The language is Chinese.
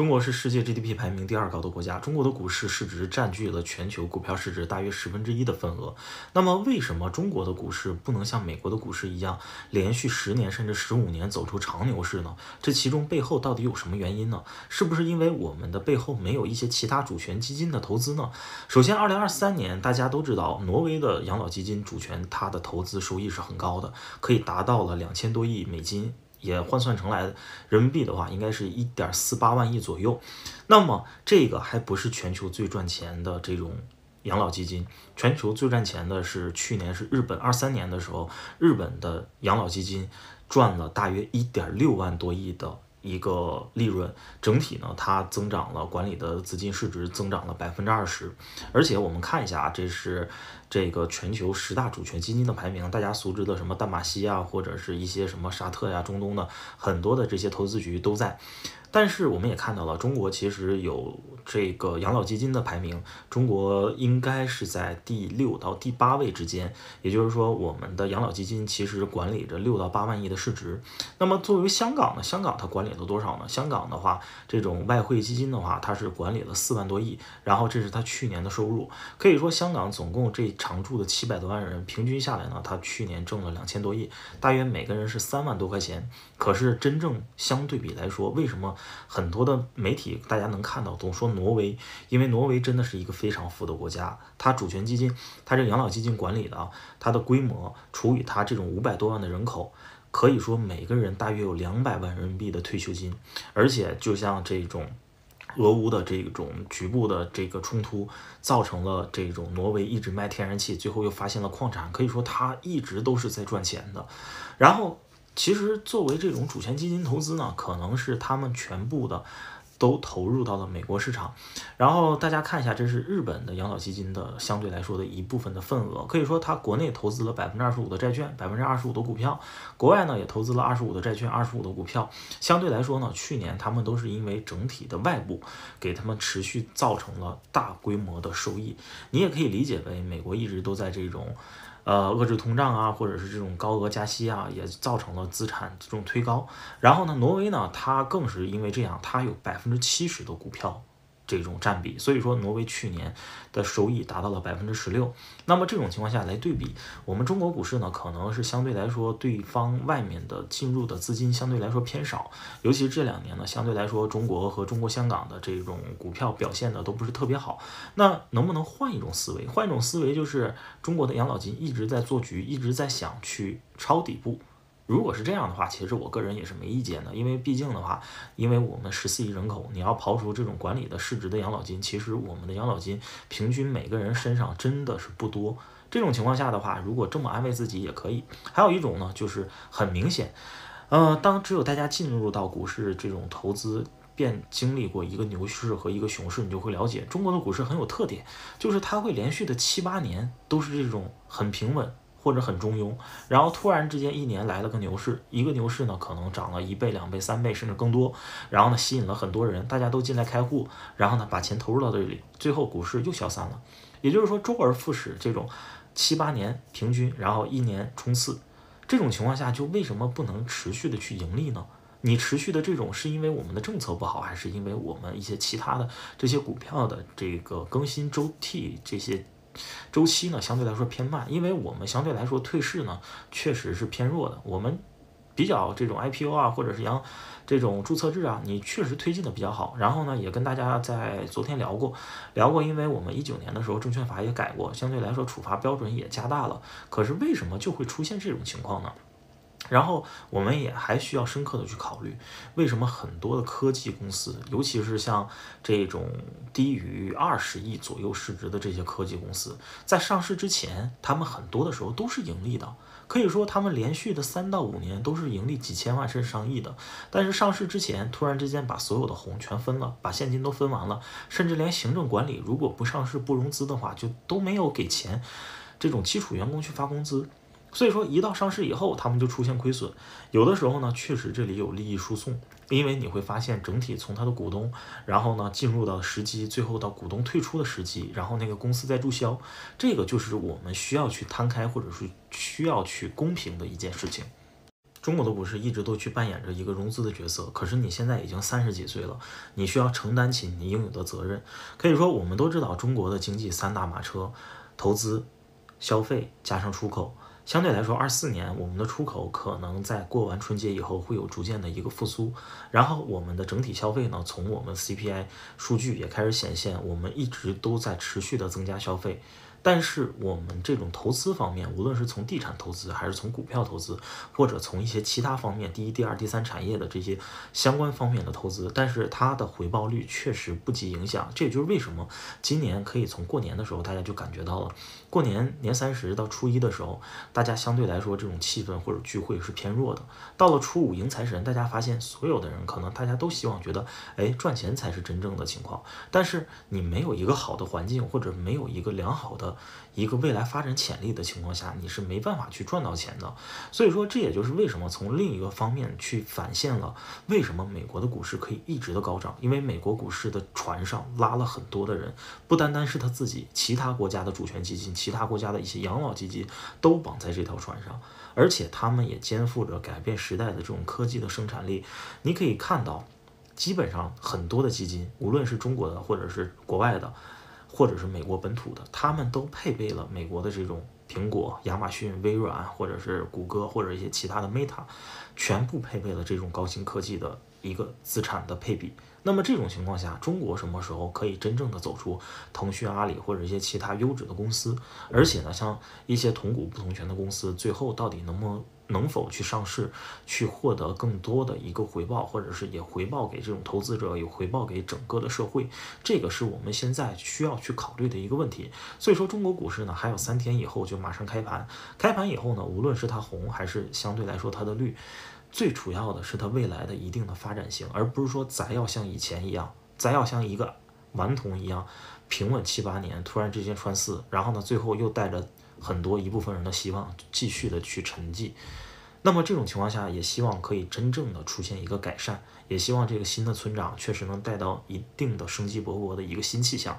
中国是世界 GDP 排名第二高的国家，中国的股市市值占据了全球股票市值大约十分之一的份额。那么，为什么中国的股市不能像美国的股市一样，连续十年甚至十五年走出长牛市呢？这其中背后到底有什么原因呢？是不是因为我们的背后没有一些其他主权基金的投资呢？首先，二零二三年大家都知道，挪威的养老基金主权，它的投资收益是很高的，可以达到了两千多亿美金。也换算成来人民币的话，应该是一点四八万亿左右。那么这个还不是全球最赚钱的这种养老基金，全球最赚钱的是去年是日本二三年的时候，日本的养老基金赚了大约一点六万多亿的。一个利润整体呢，它增长了，管理的资金市值增长了百分之二十，而且我们看一下啊，这是这个全球十大主权基金的排名，大家熟知的什么淡马锡啊，或者是一些什么沙特呀、中东的很多的这些投资局都在。但是我们也看到了，中国其实有这个养老基金的排名，中国应该是在第六到第八位之间。也就是说，我们的养老基金其实管理着六到八万亿的市值。那么作为香港呢？香港它管理了多少呢？香港的话，这种外汇基金的话，它是管理了四万多亿。然后这是它去年的收入。可以说，香港总共这常住的七百多万人，平均下来呢，它去年挣了两千多亿，大约每个人是三万多块钱。可是真正相对比来说，为什么？很多的媒体大家能看到，总说挪威，因为挪威真的是一个非常富的国家，它主权基金，它这养老基金管理的，它的规模，除以它这种五百多万的人口，可以说每个人大约有两百万人民币的退休金。而且就像这种，俄乌的这种局部的这个冲突，造成了这种挪威一直卖天然气，最后又发现了矿产，可以说它一直都是在赚钱的。然后。其实，作为这种主权基金投资呢，可能是他们全部的都投入到了美国市场。然后大家看一下，这是日本的养老基金的相对来说的一部分的份额。可以说，它国内投资了百分之二十五的债券，百分之二十五的股票；国外呢也投资了二十五的债券，二十五的股票。相对来说呢，去年他们都是因为整体的外部给他们持续造成了大规模的收益。你也可以理解为，美国一直都在这种。呃，遏制通胀啊，或者是这种高额加息啊，也造成了资产这种推高。然后呢，挪威呢，它更是因为这样，它有百分之七十的股票。这种占比，所以说挪威去年的收益达到了百分之十六。那么这种情况下来对比，我们中国股市呢，可能是相对来说对方外面的进入的资金相对来说偏少，尤其是这两年呢，相对来说中国和中国香港的这种股票表现的都不是特别好。那能不能换一种思维？换一种思维就是中国的养老金一直在做局，一直在想去抄底部。如果是这样的话，其实我个人也是没意见的，因为毕竟的话，因为我们十四亿人口，你要刨除这种管理的市值的养老金，其实我们的养老金平均每个人身上真的是不多。这种情况下的话，如果这么安慰自己也可以。还有一种呢，就是很明显，呃，当只有大家进入到股市这种投资，便经历过一个牛市和一个熊市，你就会了解中国的股市很有特点，就是它会连续的七八年都是这种很平稳。或者很中庸，然后突然之间一年来了个牛市，一个牛市呢可能涨了一倍、两倍、三倍，甚至更多，然后呢吸引了很多人，大家都进来开户，然后呢把钱投入到这里，最后股市又消散了。也就是说，周而复始这种七八年平均，然后一年冲刺，这种情况下就为什么不能持续的去盈利呢？你持续的这种是因为我们的政策不好，还是因为我们一些其他的这些股票的这个更新周期这些？周期呢，相对来说偏慢，因为我们相对来说退市呢，确实是偏弱的。我们比较这种 IPO 啊，或者是像这种注册制啊，你确实推进的比较好。然后呢，也跟大家在昨天聊过，聊过，因为我们一九年的时候证券法也改过，相对来说处罚标准也加大了。可是为什么就会出现这种情况呢？然后我们也还需要深刻的去考虑，为什么很多的科技公司，尤其是像这种低于二十亿左右市值的这些科技公司，在上市之前，他们很多的时候都是盈利的，可以说他们连续的三到五年都是盈利几千万甚至上亿的，但是上市之前突然之间把所有的红全分了，把现金都分完了，甚至连行政管理，如果不上市不融资的话，就都没有给钱，这种基础员工去发工资。所以说，一到上市以后，他们就出现亏损。有的时候呢，确实这里有利益输送，因为你会发现，整体从他的股东，然后呢进入到时机，最后到股东退出的时机，然后那个公司在注销，这个就是我们需要去摊开，或者是需要去公平的一件事情。中国的股市一直都去扮演着一个融资的角色，可是你现在已经三十几岁了，你需要承担起你应有的责任。可以说，我们都知道中国的经济三大马车：投资、消费加上出口。相对来说，二四年我们的出口可能在过完春节以后会有逐渐的一个复苏，然后我们的整体消费呢，从我们 CPI 数据也开始显现，我们一直都在持续的增加消费。但是我们这种投资方面，无论是从地产投资，还是从股票投资，或者从一些其他方面，第一、第二、第三产业的这些相关方面的投资，但是它的回报率确实不及影响。这也就是为什么今年可以从过年的时候大家就感觉到了，过年年三十到初一的时候，大家相对来说这种气氛或者聚会是偏弱的。到了初五迎财神，大家发现所有的人可能大家都希望觉得，哎，赚钱才是真正的情况。但是你没有一个好的环境，或者没有一个良好的。一个未来发展潜力的情况下，你是没办法去赚到钱的。所以说，这也就是为什么从另一个方面去反现了为什么美国的股市可以一直的高涨。因为美国股市的船上拉了很多的人，不单单是他自己，其他国家的主权基金、其他国家的一些养老基金都绑在这条船上，而且他们也肩负着改变时代的这种科技的生产力。你可以看到，基本上很多的基金，无论是中国的或者是国外的。或者是美国本土的，他们都配备了美国的这种苹果、亚马逊、微软，或者是谷歌，或者一些其他的 Meta，全部配备了这种高新科技的。一个资产的配比，那么这种情况下，中国什么时候可以真正的走出腾讯、阿里或者一些其他优质的公司？而且呢，像一些同股不同权的公司，最后到底能不能否去上市，去获得更多的一个回报，或者是也回报给这种投资者，有回报给整个的社会，这个是我们现在需要去考虑的一个问题。所以说，中国股市呢还有三天以后就马上开盘，开盘以后呢，无论是它红还是相对来说它的绿。最主要的是它未来的一定的发展性，而不是说咱要像以前一样，咱要像一个顽童一样平稳七八年，突然之间穿刺，然后呢，最后又带着很多一部分人的希望继续的去沉寂。那么这种情况下，也希望可以真正的出现一个改善，也希望这个新的村长确实能带到一定的生机勃勃的一个新气象。